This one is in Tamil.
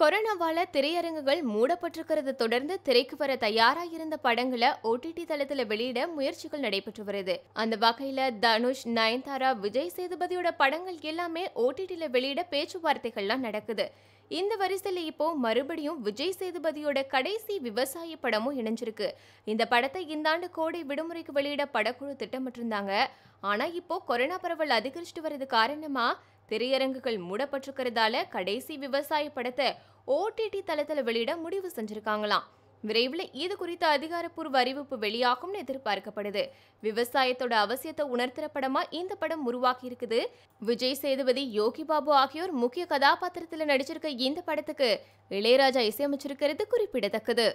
கொரோனாவால திரையரங்குகள் மூடப்பட்டிருக்கிறது தொடர்ந்து திரைக்கு வர தயாராக இருந்த படங்களை ஓடிடி தளத்தில் வெளியிட முயற்சிகள் நடைபெற்று வருது அந்த வகையில தனுஷ் நயன்தாரா விஜய் சேதுபதியோட படங்கள் எல்லாமே ஓடிடியில வெளியிட பேச்சுவார்த்தைகள்லாம் நடக்குது இந்த வரிசையில இப்போ மறுபடியும் விஜய் சேதுபதியோட கடைசி விவசாய படமும் இணைஞ்சிருக்கு இந்த படத்தை இந்த ஆண்டு கோடை விடுமுறைக்கு வெளியிட படக்குழு திட்டமிட்டிருந்தாங்க ஆனா இப்போ கொரோனா பரவல் அதிகரிச்சுட்டு வர்றது காரணமா திரையரங்குகள் மூடப்பட்டிருக்கிறதால கடைசி விவசாய படத்தை ஓடிடி தளத்தில் வெளியிட முடிவு செஞ்சிருக்காங்களாம் விரைவில் இது குறித்த அதிகாரப்பூர்வ அறிவிப்பு வெளியாகும்னு எதிர்பார்க்கப்படுது விவசாயத்தோட அவசியத்தை உணர்த்துற படமா இந்த படம் உருவாக்கி இருக்குது விஜய் சேதுபதி யோகி பாபு ஆகியோர் முக்கிய கதாபாத்திரத்தில் நடிச்சிருக்க இந்த படத்துக்கு இளையராஜா இசையமைச்சிருக்கிறது குறிப்பிடத்தக்கது